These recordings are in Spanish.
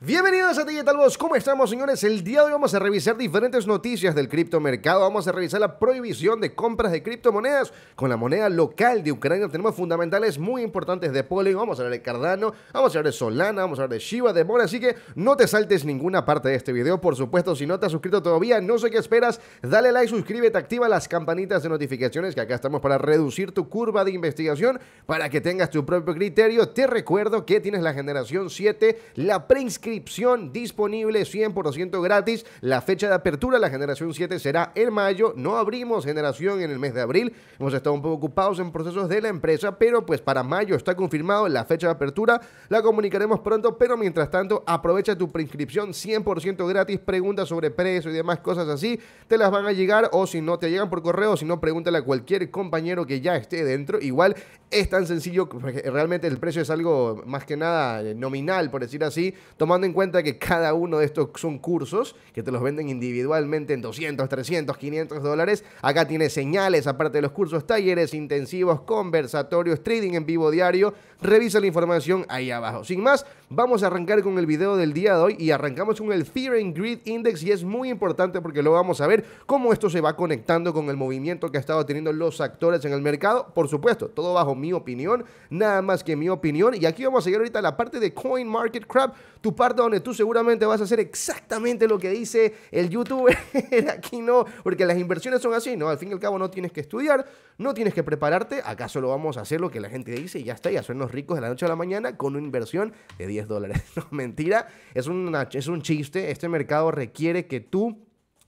Bienvenidos a Digital Voz, ¿cómo estamos señores? El día de hoy vamos a revisar diferentes noticias del criptomercado, vamos a revisar la prohibición de compras de criptomonedas con la moneda local de Ucrania, tenemos fundamentales muy importantes de Polygon, vamos a hablar de Cardano, vamos a hablar de Solana, vamos a hablar de Shiba, de Mora, así que no te saltes ninguna parte de este video, por supuesto, si no te has suscrito todavía, no sé qué esperas, dale like, suscríbete, activa las campanitas de notificaciones que acá estamos para reducir tu curva de investigación, para que tengas tu propio criterio, te recuerdo que tienes la generación 7, la preinscripción inscripción disponible 100% gratis. La fecha de apertura, la generación 7, será en mayo. No abrimos generación en el mes de abril. Hemos estado un poco ocupados en procesos de la empresa, pero pues para mayo está confirmado la fecha de apertura. La comunicaremos pronto, pero mientras tanto aprovecha tu preinscripción 100% gratis. Preguntas sobre precio y demás cosas así, te las van a llegar o si no te llegan por correo, si no pregúntale a cualquier compañero que ya esté dentro. Igual es tan sencillo, pues, realmente el precio es algo más que nada eh, nominal, por decir así, tomando en cuenta que cada uno de estos son cursos que te los venden individualmente en 200, 300, 500 dólares. Acá tiene señales, aparte de los cursos, talleres intensivos, conversatorios, trading en vivo diario. Revisa la información ahí abajo. Sin más, vamos a arrancar con el video del día de hoy y arrancamos con el Fear and Greed Index y es muy importante porque lo vamos a ver cómo esto se va conectando con el movimiento que ha estado teniendo los actores en el mercado. Por supuesto, todo bajo mi opinión, nada más que mi opinión. Y aquí vamos a seguir ahorita a la parte de Coin Market Crab, tu parte donde tú seguramente vas a hacer exactamente lo que dice el youtuber. Aquí no, porque las inversiones son así, ¿no? Al fin y al cabo no tienes que estudiar, no tienes que prepararte. Acaso lo vamos a hacer lo que la gente dice y ya está, y hacernos ricos de la noche a la mañana con una inversión de 10 dólares. No, mentira. Es, es un chiste. Este mercado requiere que tú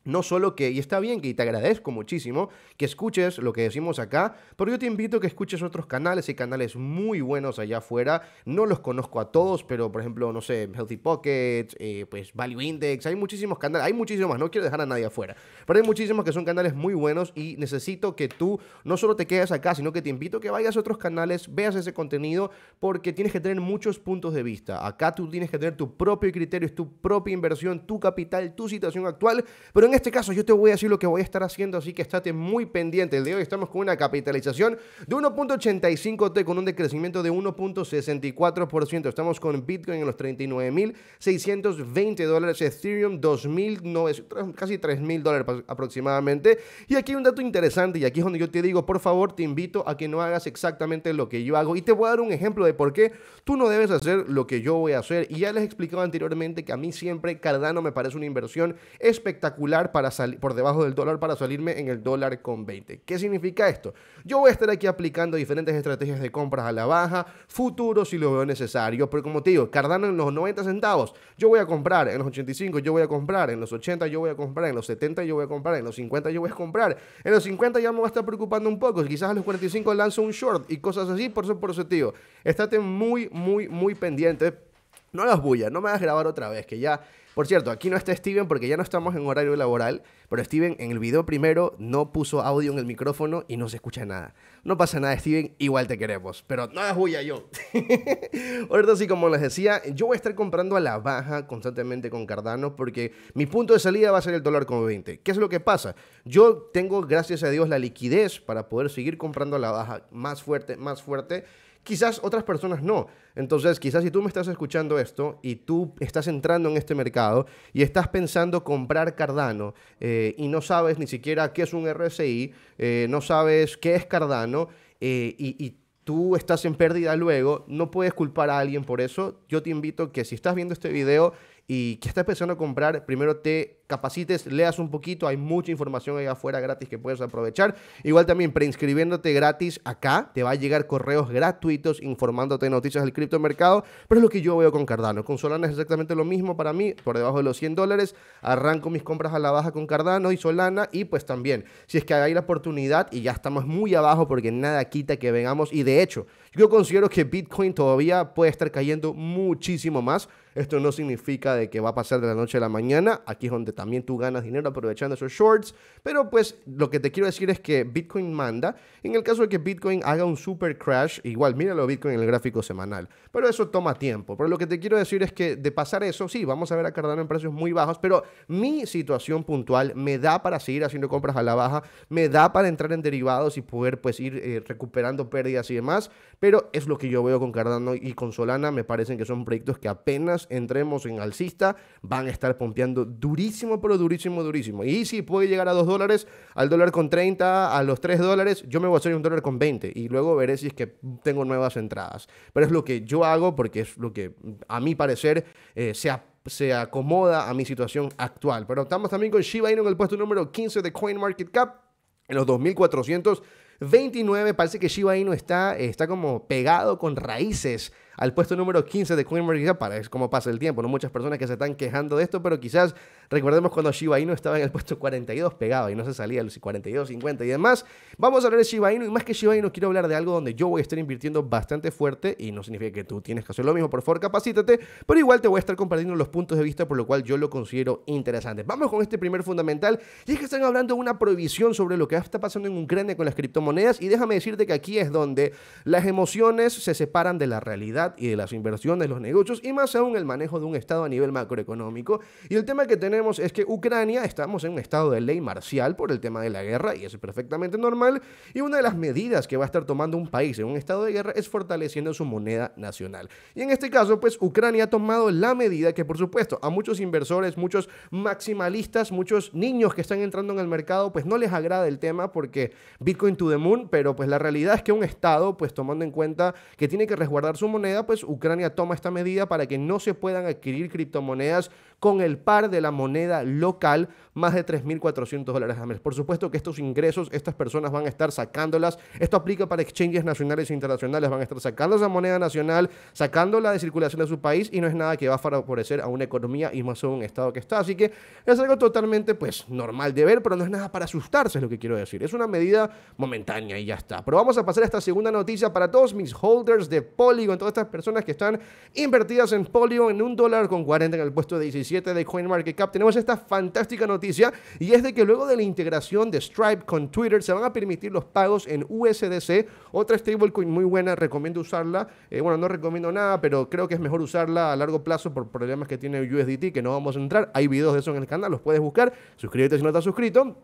no solo que, y está bien que te agradezco muchísimo que escuches lo que decimos acá, pero yo te invito a que escuches otros canales y canales muy buenos allá afuera. No los conozco a todos, pero por ejemplo, no sé, Healthy Pockets, eh, pues Value Index, hay muchísimos canales, hay muchísimos, no quiero dejar a nadie afuera, pero hay muchísimos que son canales muy buenos y necesito que tú no solo te quedes acá, sino que te invito que vayas a otros canales, veas ese contenido, porque tienes que tener muchos puntos de vista. Acá tú tienes que tener tu propio criterio, tu propia inversión, tu capital, tu situación actual, pero en este caso yo te voy a decir lo que voy a estar haciendo, así que estate muy pendiente. El de hoy estamos con una capitalización de 1.85T con un decrecimiento de 1.64%. Estamos con Bitcoin en los 39.620 dólares, Ethereum 2.900, casi 3.000 dólares aproximadamente. Y aquí hay un dato interesante y aquí es donde yo te digo, por favor, te invito a que no hagas exactamente lo que yo hago. Y te voy a dar un ejemplo de por qué tú no debes hacer lo que yo voy a hacer. Y ya les he explicado anteriormente que a mí siempre Cardano me parece una inversión espectacular para salir por debajo del dólar para salirme en el dólar con 20. ¿Qué significa esto? Yo voy a estar aquí aplicando diferentes estrategias de compras a la baja, futuro si lo veo necesario, pero como te digo, Cardano en los 90 centavos, yo voy a comprar en los 85, yo voy a comprar en los 80, yo voy a comprar en los 70, yo voy a comprar en los 50, yo voy a comprar en los 50 ya me va a estar preocupando un poco, quizás a los 45 lanzo un short y cosas así, por eso por tío, estate muy, muy, muy pendiente no hagas bulla, no me hagas grabar otra vez, que ya... Por cierto, aquí no está Steven porque ya no estamos en horario laboral, pero Steven en el video primero no puso audio en el micrófono y no se escucha nada. No pasa nada, Steven, igual te queremos, pero no hagas bulla yo. Ahorita sí, como les decía, yo voy a estar comprando a la baja constantemente con Cardano porque mi punto de salida va a ser el dólar como 20. ¿Qué es lo que pasa? Yo tengo, gracias a Dios, la liquidez para poder seguir comprando a la baja más fuerte, más fuerte Quizás otras personas no. Entonces, quizás si tú me estás escuchando esto y tú estás entrando en este mercado y estás pensando comprar Cardano eh, y no sabes ni siquiera qué es un RSI, eh, no sabes qué es Cardano eh, y, y tú estás en pérdida luego, no puedes culpar a alguien por eso. Yo te invito que si estás viendo este video y que estás pensando comprar, primero te capacites, leas un poquito, hay mucha información ahí afuera gratis que puedes aprovechar. Igual también preinscribiéndote gratis acá, te va a llegar correos gratuitos informándote de noticias del criptomercado, pero es lo que yo veo con Cardano. Con Solana es exactamente lo mismo para mí, por debajo de los 100 dólares, arranco mis compras a la baja con Cardano y Solana y pues también, si es que hay la oportunidad y ya estamos muy abajo porque nada quita que vengamos y de hecho, yo considero que Bitcoin todavía puede estar cayendo muchísimo más. Esto no significa de que va a pasar de la noche a la mañana, aquí es donde también tú ganas dinero aprovechando esos shorts. Pero pues lo que te quiero decir es que Bitcoin manda. En el caso de que Bitcoin haga un super crash, igual míralo Bitcoin en el gráfico semanal. Pero eso toma tiempo. Pero lo que te quiero decir es que de pasar eso, sí, vamos a ver a Cardano en precios muy bajos, pero mi situación puntual me da para seguir haciendo compras a la baja, me da para entrar en derivados y poder pues ir eh, recuperando pérdidas y demás. Pero es lo que yo veo con Cardano y con Solana. Me parecen que son proyectos que apenas entremos en alcista van a estar pompeando durísimo, pero durísimo, durísimo. Y si puede llegar a 2 dólares, al dólar con 30, a los 3 dólares, yo me voy a hacer un dólar con 20 y luego veré si es que tengo nuevas entradas. Pero es lo que yo hago porque es lo que a mi parecer eh, se se acomoda a mi situación actual. Pero estamos también con Shiba Inu en el puesto número 15 de CoinMarketCap en los 2400 29, parece que Shiba no está, está como pegado con raíces al puesto número 15 de Queen Mary para, es como pasa el tiempo, ¿no? Muchas personas que se están quejando de esto, pero quizás recordemos cuando Shiba Inu estaba en el puesto 42 pegado y no se salía los 42, 50 y demás. Vamos a hablar de Shiba y más que Shiba quiero hablar de algo donde yo voy a estar invirtiendo bastante fuerte y no significa que tú tienes que hacer lo mismo, por favor capacítate, pero igual te voy a estar compartiendo los puntos de vista por lo cual yo lo considero interesante. Vamos con este primer fundamental y es que están hablando de una prohibición sobre lo que está pasando en Ucrania con las criptomonedas y déjame decirte que aquí es donde las emociones se separan de la realidad y de las inversiones, los negocios y más aún el manejo de un Estado a nivel macroeconómico. Y el tema que tenemos es que Ucrania estamos en un estado de ley marcial por el tema de la guerra y es perfectamente normal. Y una de las medidas que va a estar tomando un país en un estado de guerra es fortaleciendo su moneda nacional. Y en este caso, pues Ucrania ha tomado la medida que, por supuesto, a muchos inversores, muchos maximalistas, muchos niños que están entrando en el mercado, pues no les agrada el tema porque Bitcoin to the moon, pero pues la realidad es que un estado, pues tomando en cuenta que tiene que resguardar su moneda, pues Ucrania toma esta medida para que no se puedan adquirir criptomonedas con el par de la moneda local más de 3.400 dólares a mes. Por supuesto que estos ingresos, estas personas van a estar sacándolas. Esto aplica para exchanges nacionales e internacionales. Van a estar sacando esa moneda nacional, sacándola de circulación de su país y no es nada que va a favorecer a una economía y más a un estado que está. Así que es algo totalmente, pues, normal de ver, pero no es nada para asustarse, es lo que quiero decir. Es una medida momentánea y ya está. Pero vamos a pasar a esta segunda noticia para todos mis holders de Polygon, todas estas personas que están invertidas en Polygon en un dólar con 40 en el puesto 17 de CoinMarketCap. Tenemos esta fantástica noticia y es de que luego de la integración de Stripe con Twitter se van a permitir los pagos en USDC, otra stablecoin muy buena, recomiendo usarla. Eh, bueno, no recomiendo nada, pero creo que es mejor usarla a largo plazo por problemas que tiene USDT, que no vamos a entrar. Hay videos de eso en el canal, los puedes buscar. Suscríbete si no estás suscrito.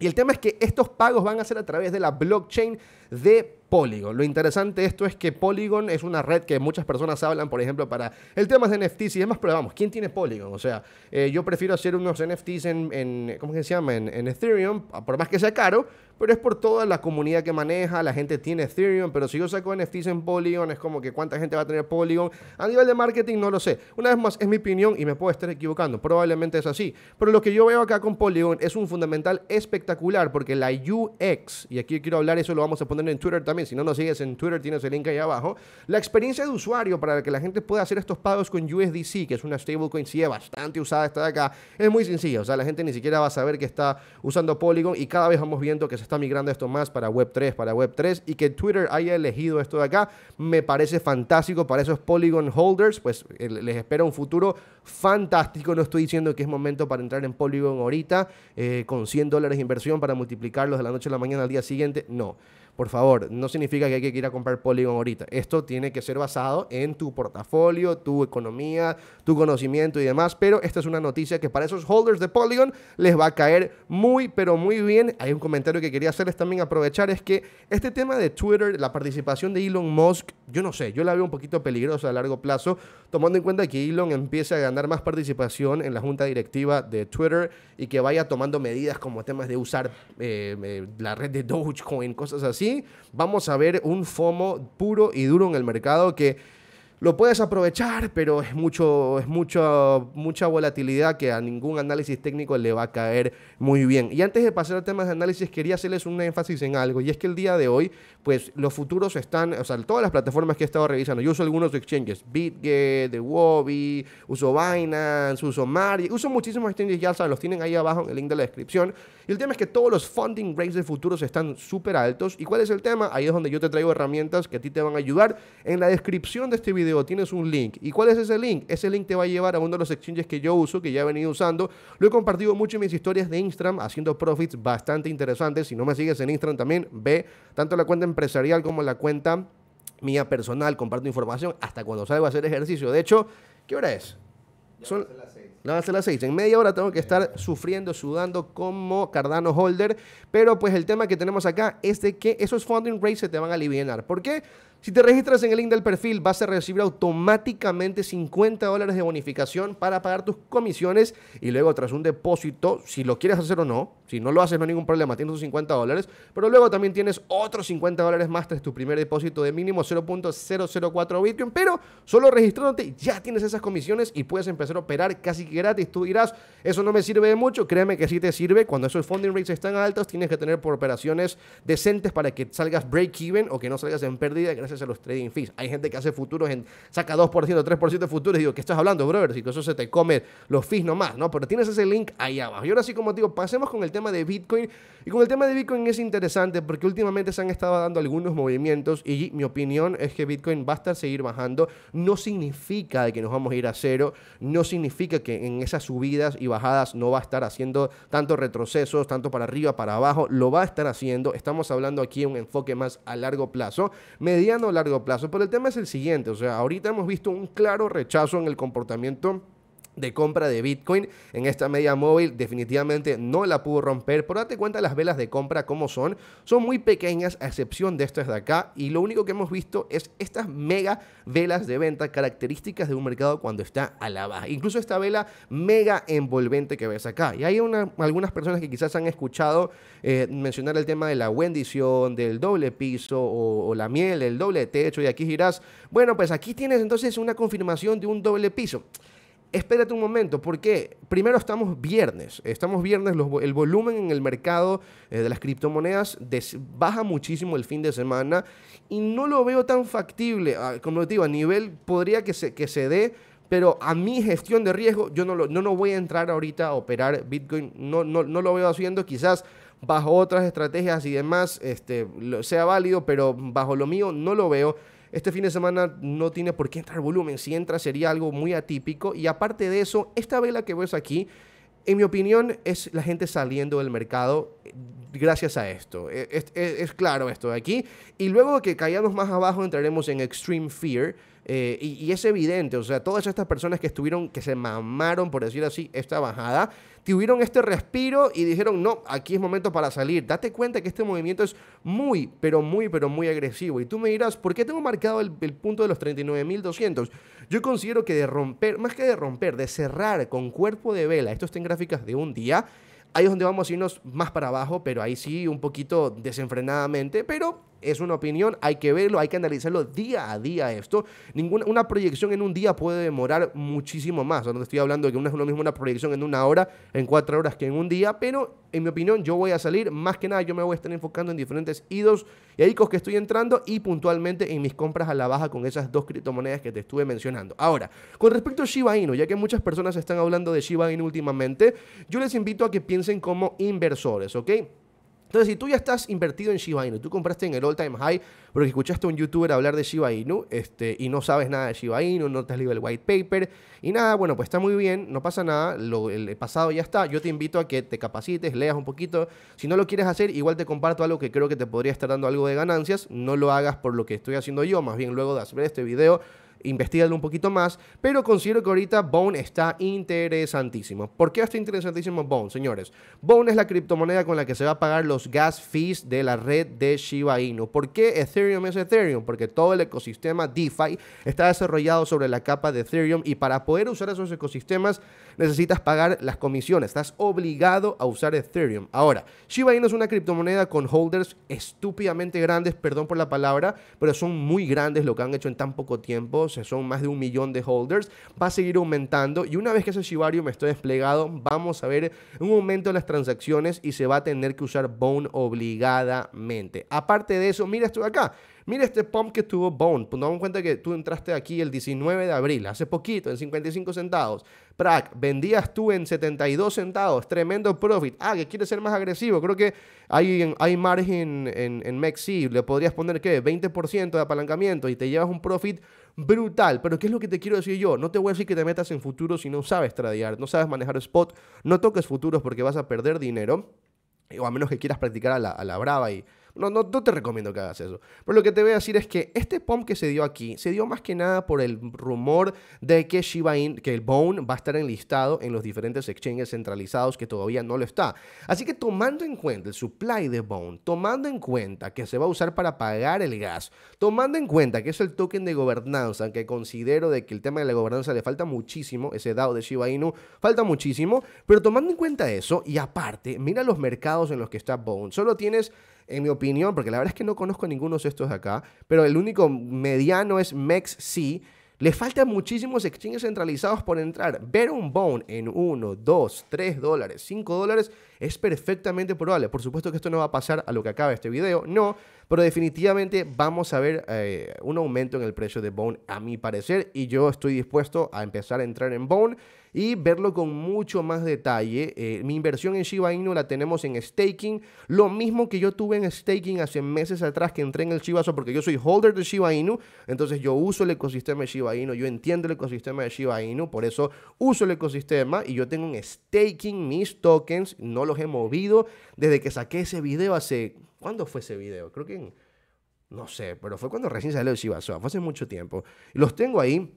Y el tema es que estos pagos van a ser a través de la blockchain de Polygon. Lo interesante de esto es que Polygon es una red que muchas personas hablan, por ejemplo, para el tema de NFTs y demás, pero vamos, ¿quién tiene Polygon? O sea, eh, yo prefiero hacer unos NFTs en, ¿cómo se llama? En, en Ethereum, por más que sea caro, pero es por toda la comunidad que maneja, la gente tiene Ethereum, pero si yo saco NFTs en Polygon, es como que cuánta gente va a tener Polygon. A nivel de marketing no lo sé. Una vez más, es mi opinión y me puedo estar equivocando, probablemente es así. Pero lo que yo veo acá con Polygon es un fundamental espectacular, porque la UX, y aquí quiero hablar, eso lo vamos a poner en Twitter también, si no nos sigues en Twitter, tienes el link ahí abajo. La experiencia de usuario para que la gente pueda hacer estos pagos con USDC, que es una stablecoin sí, bastante usada esta de acá, es muy sencilla. O sea, la gente ni siquiera va a saber que está usando Polygon y cada vez vamos viendo que se está migrando esto más para Web3, para Web3 y que Twitter haya elegido esto de acá me parece fantástico para esos Polygon holders. Pues eh, les espera un futuro fantástico. No estoy diciendo que es momento para entrar en Polygon ahorita eh, con 100 dólares de inversión para multiplicarlos de la noche a la mañana al día siguiente. No. Por favor, no significa que hay que ir a comprar Polygon ahorita. Esto tiene que ser basado en tu portafolio, tu economía, tu conocimiento y demás. Pero esta es una noticia que para esos holders de Polygon les va a caer muy, pero muy bien. Hay un comentario que quería hacerles también aprovechar, es que este tema de Twitter, la participación de Elon Musk, yo no sé, yo la veo un poquito peligrosa a largo plazo, tomando en cuenta que Elon empiece a ganar más participación en la junta directiva de Twitter y que vaya tomando medidas como temas de usar eh, eh, la red de Dogecoin, cosas así vamos a ver un FOMO puro y duro en el mercado que lo puedes aprovechar, pero es, mucho, es mucho, mucha volatilidad que a ningún análisis técnico le va a caer muy bien. Y antes de pasar a temas de análisis, quería hacerles un énfasis en algo, y es que el día de hoy, pues los futuros están, o sea, todas las plataformas que he estado revisando, yo uso algunos exchanges, BitGet, de Wobby, uso Binance, uso Mari, uso muchísimos exchanges, ya saben, los tienen ahí abajo en el link de la descripción. Y el tema es que todos los funding rates de futuros están súper altos. ¿Y cuál es el tema? Ahí es donde yo te traigo herramientas que a ti te van a ayudar. En la descripción de este video tienes un link. ¿Y cuál es ese link? Ese link te va a llevar a uno de los exchanges que yo uso, que ya he venido usando. Lo he compartido mucho en mis historias de Instagram, haciendo profits bastante interesantes. Si no me sigues en Instagram también, ve tanto la cuenta empresarial como la cuenta mía personal. Comparto información hasta cuando salgo a hacer ejercicio. De hecho, ¿qué hora es? Son, la base las seis. En media hora tengo que estar sufriendo, sudando como Cardano Holder. Pero pues el tema que tenemos acá es de que esos funding rates se te van a aliviar. ¿Por qué? Si te registras en el link del perfil, vas a recibir automáticamente 50 dólares de bonificación para pagar tus comisiones y luego tras un depósito, si lo quieres hacer o no, si no lo haces, no hay ningún problema, tienes tus 50 dólares, pero luego también tienes otros 50 dólares más tras tu primer depósito de mínimo 0.004 Bitcoin, pero solo registrándote ya tienes esas comisiones y puedes empezar a operar casi que gratis. Tú dirás, eso no me sirve de mucho, créeme que sí te sirve. Cuando esos funding rates están altos, tienes que tener por operaciones decentes para que salgas break-even o que no salgas en pérdida gracias a los trading fees. Hay gente que hace futuros, en, saca 2%, 3% de futuros y digo, ¿qué estás hablando, brother? Si eso se te come los fees nomás, ¿no? Pero tienes ese link ahí abajo. Y ahora sí, como digo, pasemos con el tema de Bitcoin. Y con el tema de Bitcoin es interesante porque últimamente se han estado dando algunos movimientos y mi opinión es que Bitcoin va a estar seguir bajando. No significa que nos vamos a ir a cero, no significa que en esas subidas y bajadas no va a estar haciendo tantos retrocesos, tanto para arriba, para abajo, lo va a estar haciendo. Estamos hablando aquí de un enfoque más a largo plazo, mediano largo plazo, pero el tema es el siguiente, o sea, ahorita hemos visto un claro rechazo en el comportamiento de compra de Bitcoin en esta media móvil definitivamente no la pudo romper, pero date cuenta las velas de compra como son, son muy pequeñas a excepción de estas de acá y lo único que hemos visto es estas mega velas de venta características de un mercado cuando está a la baja, incluso esta vela mega envolvente que ves acá y hay una, algunas personas que quizás han escuchado eh, mencionar el tema de la bendición, del doble piso o, o la miel, el doble techo y aquí girás, bueno pues aquí tienes entonces una confirmación de un doble piso espérate un momento, porque primero estamos viernes, estamos viernes, el volumen en el mercado eh, de las criptomonedas baja muchísimo el fin de semana y no lo veo tan factible, ah, como te digo, a nivel podría que se, que se dé, pero a mi gestión de riesgo yo no, no, voy a entrar ahorita a operar Bitcoin, no, no, no lo veo haciendo, quizás bajo otras estrategias y demás este, sea válido, pero bajo lo mío no lo veo. Este fin de semana no tiene por qué entrar volumen. Si entra sería algo muy atípico. Y aparte de eso, esta vela que ves aquí, en mi opinión, es la gente saliendo del mercado eh, gracias a esto. E, e, es, claro esto de aquí. Y luego que caigamos más abajo, entraremos en Extreme Fear eh, y, es evidente, o sea, todas estas personas que estuvieron, que se mamaron, por decir así, esta bajada, tuvieron este respiro y dijeron, no, aquí es momento para salir. Date cuenta que este movimiento es muy, pero muy, pero muy agresivo. Y tú me dirás, ¿por qué tengo marcado el, punto de los 39.200? Yo considero que de romper, más que de romper, de cerrar con cuerpo de vela, esto está en gráficas de un día, Ahí es donde vamos a irnos más para abajo, pero ahí sí un poquito desenfrenadamente, pero es una opinión, hay que verlo, hay que analizarlo día a día esto. Ninguna, una proyección en un día puede demorar muchísimo más. estoy hablando de que uno es lo mismo una proyección en una hora, en cuatro horas que en un día, pero en mi opinión yo voy a salir, más que nada yo me voy a estar enfocando en diferentes idos y ahí que estoy entrando y puntualmente en mis compras a la baja con esas dos criptomonedas que te estuve mencionando. Ahora, con respecto a Shiba Inu, ya que muchas personas están hablando de Shiba Inu últimamente, yo les invito a que piensen como inversores, ¿ok? Entonces, si tú ya estás invertido en Shiba Inu, tú compraste en el all time high porque escuchaste a un youtuber hablar de Shiba Inu este, y no sabes nada de Shiba Inu, no te has leído el white paper y nada, bueno, pues está muy bien, no pasa nada, el pasado ya está. Yo te invito a que te capacites, leas un poquito. Si no lo quieres hacer, igual te comparto algo que creo que te podría estar dando algo de ganancias. No lo hagas por lo que estoy haciendo yo, más bien luego de ver este video, Investíganlo un poquito más, pero considero que ahorita Bone está interesantísimo. ¿Por qué está interesantísimo Bone, señores? Bone es la criptomoneda con la que se va a pagar los gas fees de la red de Shiba Inu. ¿Por qué Ethereum es Ethereum? Porque todo el ecosistema DeFi está desarrollado sobre la capa de Ethereum y para poder usar esos ecosistemas necesitas pagar las comisiones, estás obligado a usar Ethereum. Ahora, Shiba Inu es una criptomoneda con holders estúpidamente grandes, perdón por la palabra, pero son muy grandes lo que han hecho en tan poco tiempo eh, son más de un millón de holders, va a seguir aumentando y una vez que ese Shibarium esté desplegado, vamos a ver un aumento en las transacciones y se va a tener que usar Bone obligadamente. Aparte de eso, mira esto de acá. Mira este pump que tuvo Bone. nos damos cuenta que tú entraste aquí el 19 de abril, hace poquito, en 55 centavos. Prac, vendías tú en 72 centavos. Tremendo profit. Ah, que quieres ser más agresivo. Creo que hay, hay margen en, en Mexi. Le podrías poner, que 20% de apalancamiento y te llevas un profit brutal. Pero ¿qué es lo que te quiero decir yo? No te voy a decir que te metas en futuros si no sabes tradear, no sabes manejar spot, no toques futuros porque vas a perder dinero, o a menos que quieras practicar a la, a la brava y no, no, te recomiendo que hagas eso. Pero lo que te voy a decir es que este pump que se dio aquí se dio más que nada por el rumor de que Shiba Inu, que el Bone va a estar enlistado en los diferentes exchanges centralizados que todavía no lo está. Así que tomando en cuenta el supply de Bone, tomando en cuenta que se va a usar para pagar el gas, tomando en cuenta que es el token de gobernanza, que considero de que el tema de la gobernanza le falta muchísimo, ese DAO de Shiba Inu falta muchísimo, pero tomando en cuenta eso y aparte, mira los mercados en los que está Bone. Solo tienes en mi opinión, porque la verdad es que no conozco ninguno de estos de acá, pero el único mediano es MexC. Le faltan muchísimos exchanges centralizados por entrar. Ver un bone en 1, 2, 3 dólares, 5 dólares es perfectamente probable. Por supuesto que esto no va a pasar a lo que acaba este video, no. Pero definitivamente vamos a ver eh, un aumento en el precio de Bone, a mi parecer, y yo estoy dispuesto a empezar a entrar en Bone y verlo con mucho más detalle. Eh, mi inversión en Shiba Inu la tenemos en staking, lo mismo que yo tuve en staking hace meses atrás que entré en el Shibaso, porque yo soy holder de Shiba Inu, entonces yo uso el ecosistema de Shiba Inu, yo entiendo el ecosistema de Shiba Inu, por eso uso el ecosistema y yo tengo en staking mis tokens, no los he movido desde que saqué ese video hace ¿Cuándo fue ese video? Creo que en, no sé, pero fue cuando recién salió el Shibasoa, fue hace mucho tiempo. Los tengo ahí,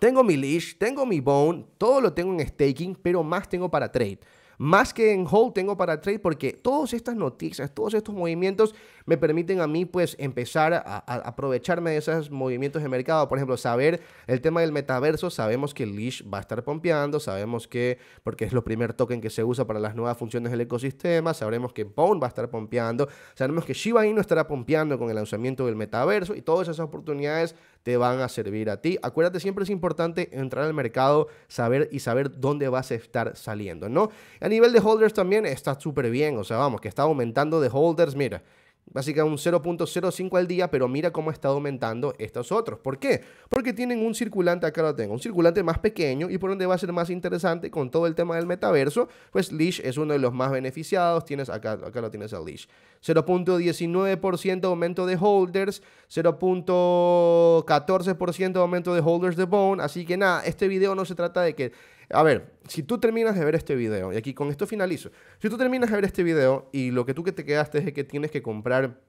tengo mi leash, tengo mi bone, todo lo tengo en staking, pero más tengo para trade más que en hold tengo para trade porque todas estas noticias, todos estos movimientos me permiten a mí pues empezar a, aprovecharme de esos movimientos de mercado. Por ejemplo, saber el tema del metaverso, sabemos que Leash va a estar pompeando, sabemos que, porque es lo primer token que se usa para las nuevas funciones del ecosistema, sabremos que Bone va a estar pompeando, sabemos que Shiba Inu estará pompeando con el lanzamiento del metaverso y todas esas oportunidades te van a servir a ti. Acuérdate, siempre es importante entrar al mercado, saber y saber dónde vas a estar saliendo, ¿no? A nivel de holders también está súper bien, o sea, vamos, que está aumentando de holders, mira, Básicamente un 0.05 al día, pero mira cómo está aumentando estos otros. ¿Por qué? Porque tienen un circulante, acá lo tengo, un circulante más pequeño y por donde va a ser más interesante con todo el tema del metaverso, pues Leash es uno de los más beneficiados. Tienes acá, acá lo tienes a Leash. 0.19% aumento de holders, 0.14% aumento de holders de Bone. Así que nada, este video no se trata de que a ver, si tú terminas de ver este video, y aquí con esto finalizo, si tú terminas de ver este video y lo que tú que te quedaste es que tienes que comprar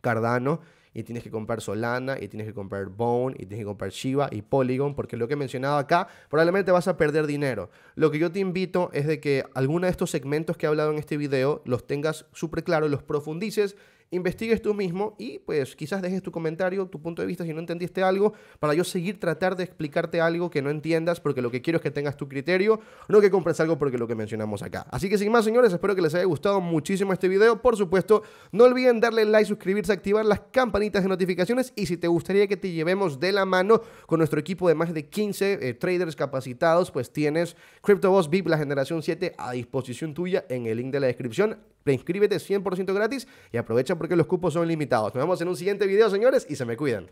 Cardano y tienes que comprar Solana y tienes que comprar Bone y tienes que comprar Shiba y Polygon, porque lo que he mencionado acá, probablemente vas a perder dinero. Lo que yo te invito es de que alguno de estos segmentos que he hablado en este video los tengas súper claro, los profundices investigues tú mismo y pues quizás dejes tu comentario, tu punto de vista si no entendiste algo, para yo seguir tratar de explicarte algo que no entiendas, porque lo que quiero es que tengas tu criterio, no que compres algo porque lo que mencionamos acá. Así que sin más señores, espero que les haya gustado muchísimo este video. Por supuesto, no olviden darle like, suscribirse, activar las campanitas de notificaciones y si te gustaría que te llevemos de la mano con nuestro equipo de más de 15 eh, traders capacitados, pues tienes CryptoBoss VIP, la generación 7, a disposición tuya en el link de la descripción. preinscríbete 100% gratis y aprovecha porque los cupos son limitados. Nos vemos en un siguiente video, señores, y se me cuiden.